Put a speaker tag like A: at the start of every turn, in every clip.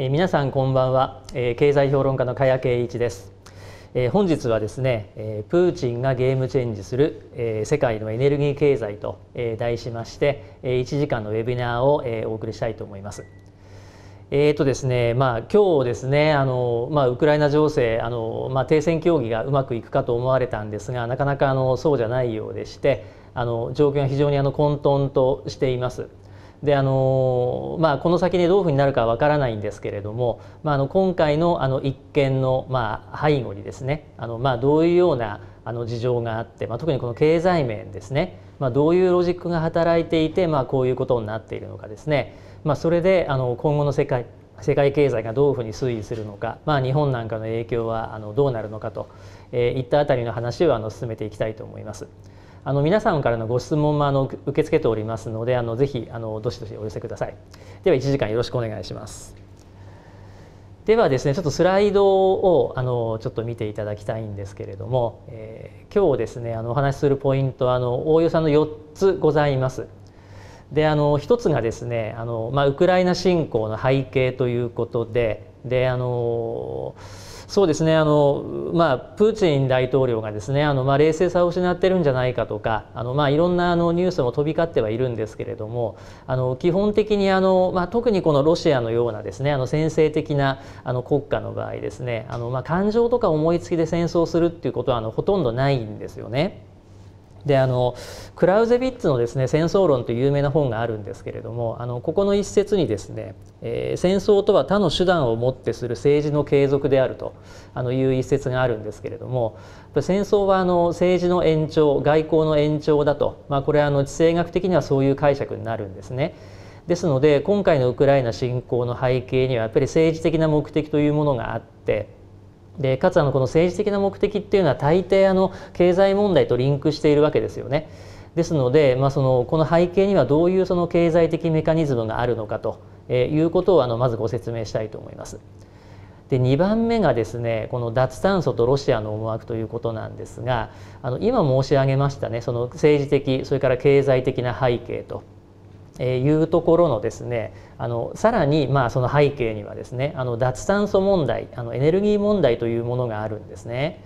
A: え皆さんこんばんは、え経済評論家の加谷圭一です、え本日はですね、えプーチンがゲームチェンジする、え世界のエネルギー経済と、え題しまして、え1時間のウェビナーを、えお送りしたいと思いますえーとですねまあ、今日ですねあの、まあ、ウクライナ情勢あの、まあ、停戦協議がうまくいくかと思われたんですがなかなかあのそうじゃないようでしてあの状況が非常にあの混沌としています。であのまあ、この先でどういうふうになるかわからないんですけれども、まあ、あの今回のあの一件の、まあ、背後にですねあの、まあ、どういうようなあの事情があって、まあ、特にこの経済面ですね、まあ、どういうロジックが働いていて、まあ、こういうことになっているのかですね、まあ、それであの今後の世界世界経済がどういうふうに推移するのか、まあ、日本なんかの影響はあのどうなるのかと、えー、いったあたりの話をあの進めていきたいと思います。あの皆さんからのご質問もあの受け付けておりますのであのぜひあのどしどしお寄せくださいでは1時間よろしくお願いしますではですねちょっとスライドをあのちょっと見ていただきたいんですけれども、えー、今日ですねあのお話しするポイントあの大予算の4つございますであの一つがですねあの、まあ、ウクライナ侵攻の背景ということでであのそうですねあの、まあ、プーチン大統領がですねあの、まあ、冷静さを失ってるんじゃないかとかあの、まあ、いろんなあのニュースも飛び交ってはいるんですけれどもあの基本的にあの、まあ、特にこのロシアのようなですねあの先制的なあの国家の場合ですねあの、まあ、感情とか思いつきで戦争するっていうことはあのほとんどないんですよね。であのクラウゼビッツのですね「戦争論」という有名な本があるんですけれどもあのここの一節にですね、えー、戦争とは他の手段をもってする政治の継続であるとあのいう一節があるんですけれども戦争はあの政治の延長外交の延長だと、まあ、これはあの地政学的にはそういう解釈になるんですね。ですので今回のウクライナ侵攻の背景にはやっぱり政治的な目的というものがあってでかつあのこの政治的な目的っていうのは大抵あの経済問題とリンクしているわけですよね。ですので、まあ、そのこの背景にはどういうその経済的メカニズムがあるのかということをあのまずご説明したいと思います。で2番目がですねこの脱炭素とロシアの思惑ということなんですがあの今申し上げましたねその政治的それから経済的な背景とえいうところのですねあのさらにまあその背景にはですねあの脱炭素問題あのエネルギー問題というものがあるんですね。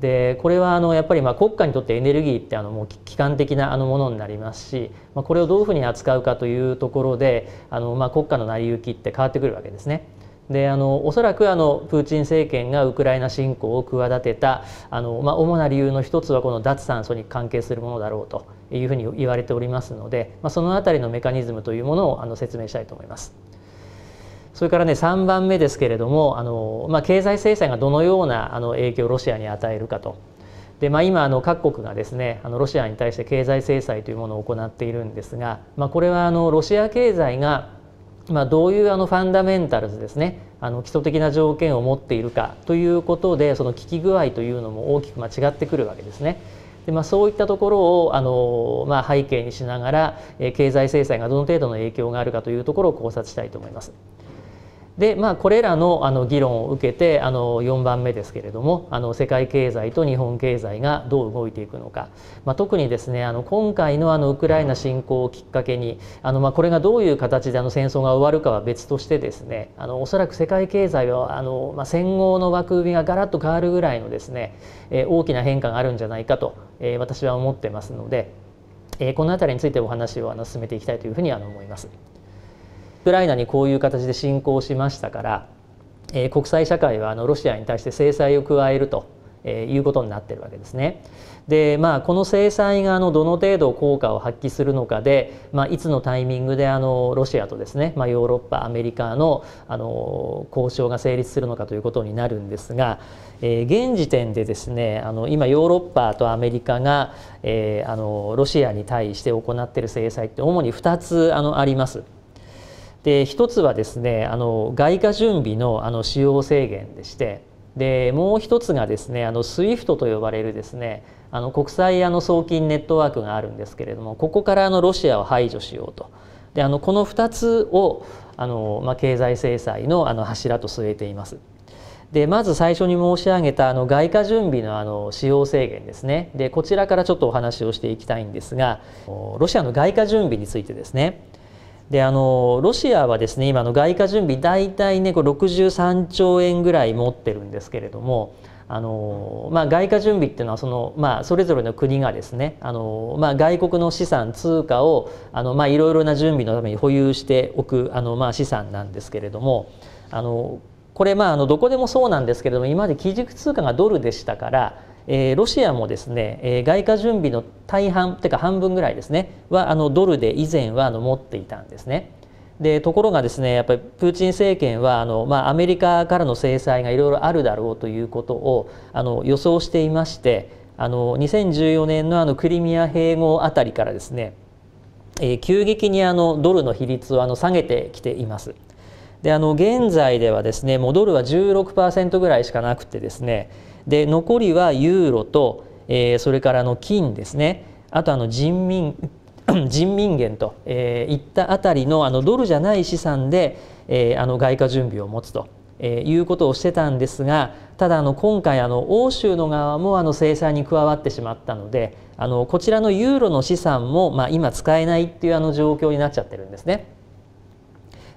A: でこれはあのやっぱりまあ国家にとってエネルギーってあのもう基幹的なあのものになりますし、まあ、これをどういうふうに扱うかというところであのまあ国家の成り行きって変わってくるわけですね。であのおそらくあのプーチン政権がウクライナ侵攻を企てたあの、まあ、主な理由の一つはこの脱炭素に関係するものだろうというふうに言われておりますので、まあ、その辺りのメカニズムというものをあの説明したいと思います。それからね3番目ですけれどもあの、まあ、経済制裁がどのようなあの影響をロシアに与えるかと。でまあ、今あの各国がですねあのロシアに対して経済制裁というものを行っているんですが、まあ、これはあのロシア経済がまあ、どういうあのファンダメンタルズですねあの基礎的な条件を持っているかということでその効き具合というのも大きく間違ってくるわけですね。で、まあ、そういったところをあの、まあ、背景にしながら経済制裁がどの程度の影響があるかというところを考察したいと思います。でまあ、これらのあの議論を受けてあの4番目ですけれどもあの世界経済と日本経済がどう動いていくのか、まあ、特にですねあの今回のあのウクライナ侵攻をきっかけにあの、まあ、これがどういう形であの戦争が終わるかは別としてですねあのおそらく世界経済はあの、まあ、戦後の枠組みがガラッと変わるぐらいのですね、え大きな変化があるんじゃないかと、え私は思ってますので、えこの辺りについてお話をあの進めていきたいというふうにあの思います。プライナにこういう形で侵攻しましたから、えー、国際社会はあのロシアに対して制裁を加えると、えー、いうことになってるわけですね。でまあこの制裁があのどの程度効果を発揮するのかで、まあ、いつのタイミングであのロシアとですね、まあ、ヨーロッパアメリカのあの交渉が成立するのかということになるんですが、えー、現時点でですねあの今ヨーロッパとアメリカが、えー、あのロシアに対して行っている制裁って主に2つあのあります。で一つはですねあの外貨準備のあの使用制限でしてでもう一つがですねあの SWIFT と呼ばれるですねあの国際あの送金ネットワークがあるんですけれどもここからあのロシアを排除しようとであのこの2つをあの、まあ、経済制裁のあの柱と据えています。でまず最初に申し上げたあの外貨準備のあの使用制限ですねでこちらからちょっとお話をしていきたいんですがロシアの外貨準備についてですねであのロシアはですね今の外貨準備大体ね63兆円ぐらい持ってるんですけれどもあのまあ、外貨準備っていうのはその、まあ、それぞれの国がですねあの、まあ、外国の資産通貨をあの、まいろいろな準備のために保有しておくあの、まあ、資産なんですけれどもあのこれ、まあ、あのどこでもそうなんですけれども今まで基軸通貨がドルでしたからえー、ロシアもですね、えー、外貨準備の大半てか半分ぐらいですねはあのドルで以前はあの持っていたんですね。でところがですねやっぱりプーチン政権はあの、まあ、アメリカからの制裁がいろいろあるだろうということをあの予想していましてあの2014年のあのクリミア併合あたりからですね、えー、急激にあのドルの比率をあの下げてきています。であの現在ではですねもうドルは16%ぐらいしかなくてですねで残りはユーロと、えー、それからの金ですねあとあの人民 人民元と、えー、いったあたりのあのドルじゃない資産で、えー、あの外貨準備を持つと、えー、いうことをしてたんですがただあの今回あの欧州の側もあの制裁に加わってしまったのであのこちらのユーロの資産も、まあ、今使えないっていうあの状況になっちゃってるんですね。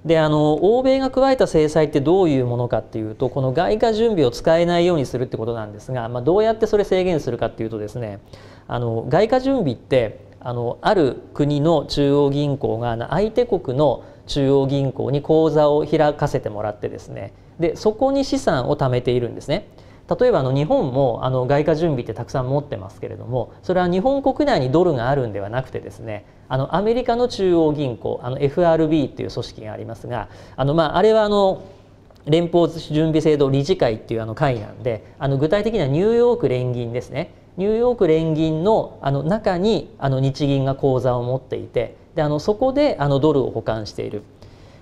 A: であの欧米が加えた制裁ってどういうものかっていうとこの外貨準備を使えないようにするってことなんですが、まあ、どうやってそれ制限するかっていうとですねあの外貨準備ってあのある国の中央銀行が相手国の中央銀行に口座を開かせてもらってですねでそこに資産を貯めているんですね。例えばあの日本もあの外貨準備ってたくさん持ってますけれどもそれは日本国内にドルがあるんではなくてですねあのアメリカの中央銀行あの FRB っていう組織がありますがあの、まあ、あれはあの連邦準備制度理事会っていうあの会なんであの具体的にはニューヨーク連銀ですねニューヨーク連銀のあの中にあの日銀が口座を持っていてであのそこであのドルを保管している。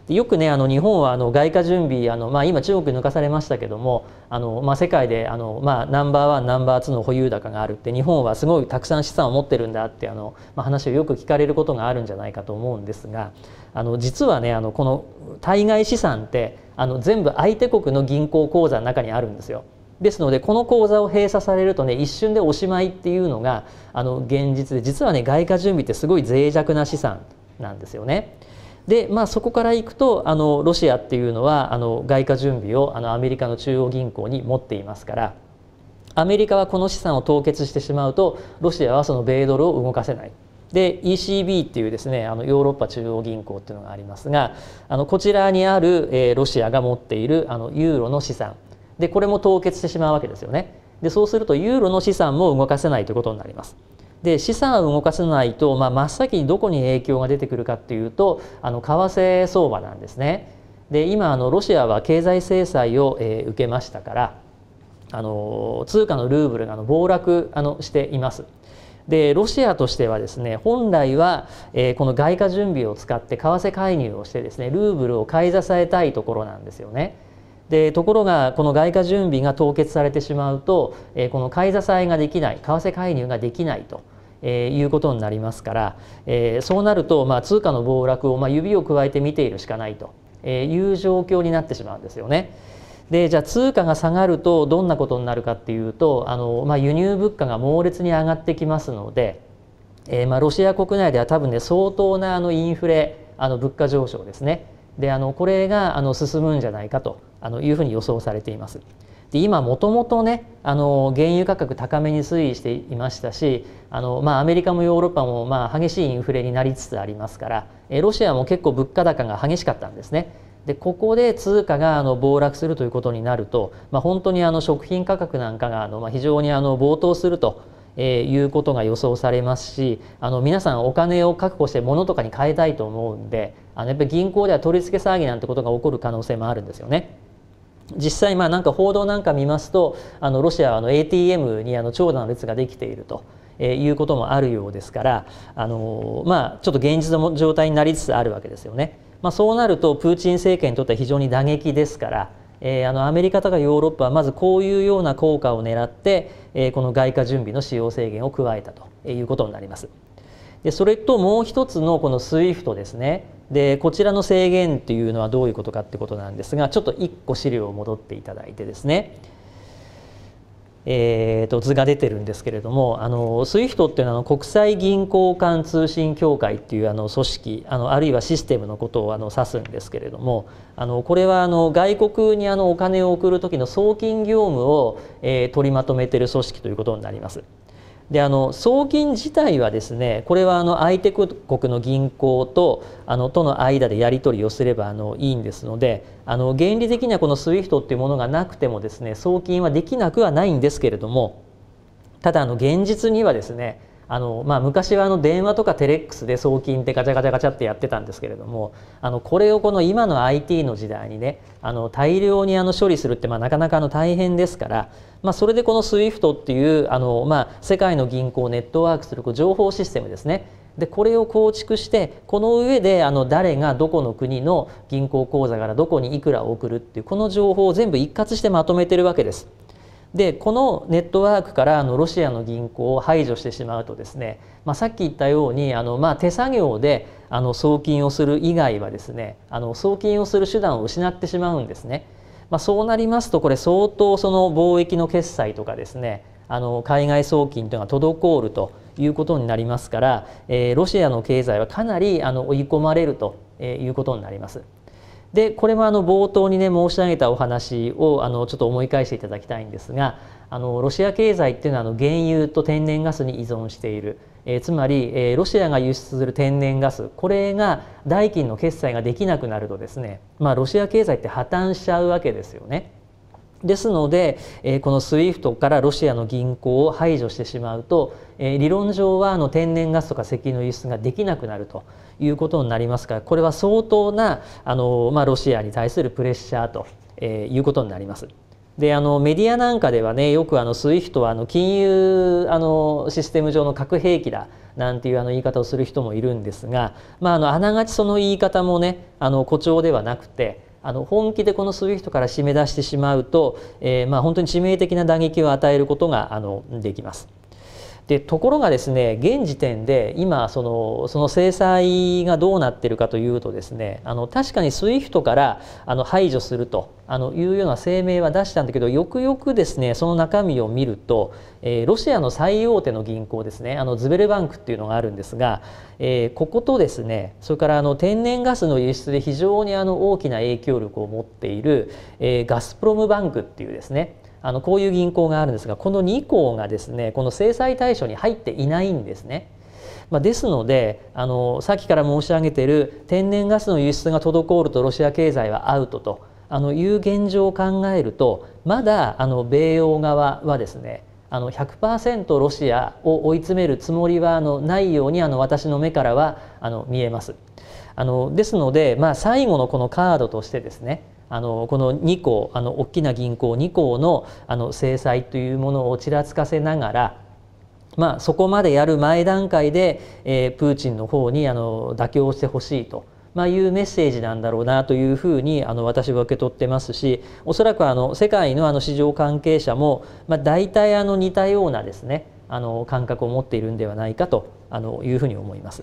A: よくねあの日本はあの外貨準備あの、まあ、今中国に抜かされましたけどもあの、まあ、世界であの、まあ、ナンバーワンナンバーツーの保有高があるって日本はすごいたくさん資産を持ってるんだってあの、まあ、話をよく聞かれることがあるんじゃないかと思うんですがあの実はねあのこの対外資産ってあの全部相手国の銀行口座の中にあるんですよ。ですのでこの口座を閉鎖されるとね一瞬でおしまいっていうのがあの現実で実はね外貨準備ってすごい脆弱な資産なんですよね。で、まあ、そこからいくとあのロシアっていうのはあの外貨準備をあのアメリカの中央銀行に持っていますからアメリカはこの資産を凍結してしまうとロシアはその米ドルを動かせない。で ECB っていうですねあのヨーロッパ中央銀行っていうのがありますがあのこちらにある、えー、ロシアが持っているあのユーロの資産でこれも凍結してしまうわけですよね。でそうするとユーロの資産も動かせないということになります。で資産を動かさないと、まあ、真っ先にどこに影響が出てくるかっていうとあの為替相場なんですね。で今あのロシアは経済制裁を、えー、受けましたからあの通貨のルーブルがの暴落あのしています。でロシアとしてはですね本来は、えー、この外貨準備を使って為替介入をしてですねルーブルを買い支えたいところなんですよね。でところがこの外貨準備が凍結されてしまうと、えこの買い支えができない為替介入ができないと。えいうことになりますから、えそうなると、ま通貨の暴落を、ま指を加えて見ているしかないという状況になってしまうんですよね。でじゃあ通貨が下がるとどんなことになるかっていうとあの、まあ、輸入物価が猛烈に上がってきますので、えー、まあ、ロシア国内では多分ね相当なあのインフレあの物価上昇ですねであのこれがあの進むんじゃないかとあのいうふうに予想されています。で今もともとねあの原油価格高めに推移していましたしあの、まあ、アメリカもヨーロッパも、まあ、激しいインフレになりつつありますからえロシアも結構物価高が激しかったんですね。でここで通貨があの暴落するということになると、まあ、本当にあの食品価格なんかがあの、まあ、非常にあの暴騰すると。えー、いうことが予想されますしあの皆さんお金を確保して物とかに変えたいと思うんであのやっぱり銀行では取り付け騒ぎなんてことが起こる可能性もあるんですよね。実際まあなんか報道なんか見ますとあのロシアはあの ATM にあの長蛇の列ができていると。えいうこともあるようですから、あのまあ、ちょっと現実の状態になりつつあるわけですよね。まあ、そうなるとプーチン政権にとっては非常に打撃ですから、えー、あのアメリカとかヨーロッパはまずこういうような効果を狙って、えー、この外貨準備の使用制限を加えたということになります。でそれともう一つのこの SWIFT ですねでこちらの制限というのはどういうことかってことなんですがちょっと1個資料を戻っていただいてですねえーと、図が出てるんですけれどもあの SWIFT っていうのは国際銀行間通信協会っていうあの組織あのあるいはシステムのことをあの指すんですけれどもあのこれはあの外国にあのお金を送る時の送金業務を、えー、取りまとめてる組織ということになります。であの送金自体はですねこれはあの相手国の銀行とあのとの間でやり取りをすればあのいいんですのであの原理的にはこの SWIFT っていうものがなくてもですね送金はできなくはないんですけれどもただあの現実にはですねあのまあ、昔はあの電話とかテレックスで送金ってガチャガチャガチャってやってたんですけれどもあのこれをこの今の IT の時代にねあの大量にあの処理するってまあなかなかの大変ですから、まあ、それでこの SWIFT っていうあの、まあ、世界の銀行をネットワークする情報システムですねでこれを構築してこの上であの誰がどこの国の銀行口座からどこにいくらを送るっていうこの情報を全部一括してまとめてるわけです。でこのネットワークからあのロシアの銀行を排除してしまうとですね、まあ、さっき言ったようにあの、まあ、手作業であの送金をする以外はですねあの送金をする手段を失ってしまうんですね。まあ、そうなりますとこれ相当その貿易の決済とかですねあの海外送金というのが滞るということになりますから、えー、ロシアの経済はかなりあの追い込まれるということになります。でこれもあの冒頭にね申し上げたお話をあのちょっと思い返していただきたいんですがあのロシア経済っていうのはあの原油と天然ガスに依存している、えー、つまり、えー、ロシアが輸出する天然ガスこれが代金の決済ができなくなるとですね、まあ、ロシア経済って破綻しちゃうわけですよね。ですので、えー、この SWIFT からロシアの銀行を排除してしまうと、えー、理論上はあの天然ガスとか石油の輸出ができなくなるということになりますからこれは相当なあの、まあ、ロシアに対するプレッシャーと、えー、いうことになります。であのメディアなんかではねよくあの SWIFT はあの金融あのシステム上の核兵器だなんていうあの言い方をする人もいるんですが、まあ、あのあながちその言い方もねあの誇張ではなくてあの本気でこの SWIFT から締め出してしまうと、えー、まあ本当に致命的な打撃を与えることがあのできます。でところがですね現時点で今そのその制裁がどうなっているかというとですねあの確かに SWIFT からあの排除するとあのいうような声明は出したんだけどよくよくですねその中身を見ると、えー、ロシアの最大手の銀行ですねあのズベルバンクっていうのがあるんですが、えー、こことですねそれからあの天然ガスの輸出で非常にあの大きな影響力を持っている、えー、ガスプロムバンクっていうですねあのこういう銀行があるんですがこの2行がですねこの制裁対象に入っていないんですね。まあ、ですのであのさっきから申し上げている天然ガスの輸出が滞るとロシア経済はアウトとあのいう現状を考えるとまだあの米欧側はですねあの100%ロシアを追い詰めるつもりはあのないようにあの私の目からはあの見えます。あのですので、まあ、最後のこのカードとしてですねあのこの2行あの大きな銀行2行のあの制裁というものをちらつかせながらまあ、そこまでやる前段階で、えー、プーチンの方にあの妥協してほしいと。まあ、いうメッセージなんだろうなというふうにあの私は受け取ってますしおそらくあの世界のあの市場関係者も、まあ、大体あの似たようなですねあの感覚を持っているんではないかとあのいうふうに思います。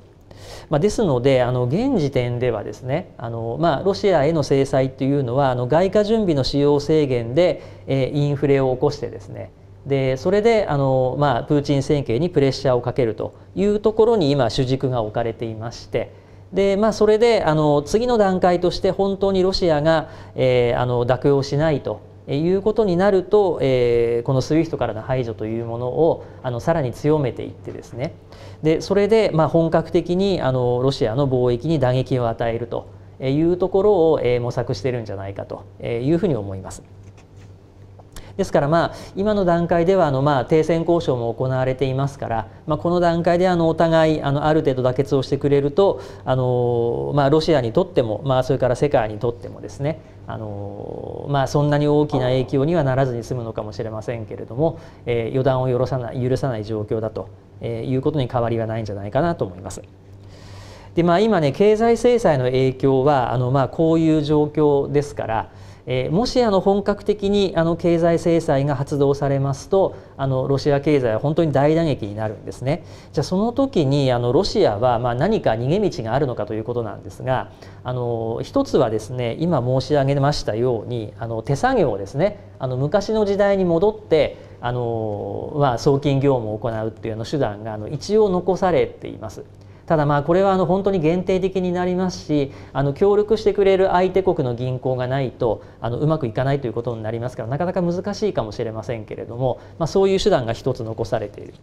A: まあ、ですのであの現時点ではですねあの、まあ、ロシアへの制裁というのはあの外貨準備の使用制限で、えインフレを起こしてですねでそれであの、まあ、プーチン政権にプレッシャーをかけるというところに今主軸が置かれていまして。でまあ、それであの次の段階として本当にロシアが、えー、あの妥協しないということになると、えー、この SWIFT からの排除というものをあのさらに強めていってですねでそれでまあ本格的にあのロシアの貿易に打撃を与えるというところを、えー、模索してるんじゃないかというふうに思います。ですからまあ今の段階ではあのまあ停戦交渉も行われていますから、まあ、この段階であのお互いあのある程度妥結をしてくれるとあのまあロシアにとってもまあそれから世界にとってもですねあのまあ、そんなに大きな影響にはならずに済むのかもしれませんけれども、えー、予断を許さない許さない状況だと、えー、いうことに変わりはないんじゃないかなと思います。でまあ、今ね経済制裁の影響はあの、まあ、こういう状況ですから、えもしあの本格的にあの経済制裁が発動されますとあのロシア経済は本当に大打撃になるんですね。じゃあその時にあのロシアはまあ何か逃げ道があるのかということなんですがあの一つはですね今申し上げましたようにあの手作業ですねあの昔の時代に戻ってあの、まあ、送金業務を行うっていうの手段があの一応残されています。ただまあこれはあの本当に限定的になりますしあの協力してくれる相手国の銀行がないとあのうまくいかないということになりますからなかなか難しいかもしれませんけれども、まあ、そういう手段が一つ残されている。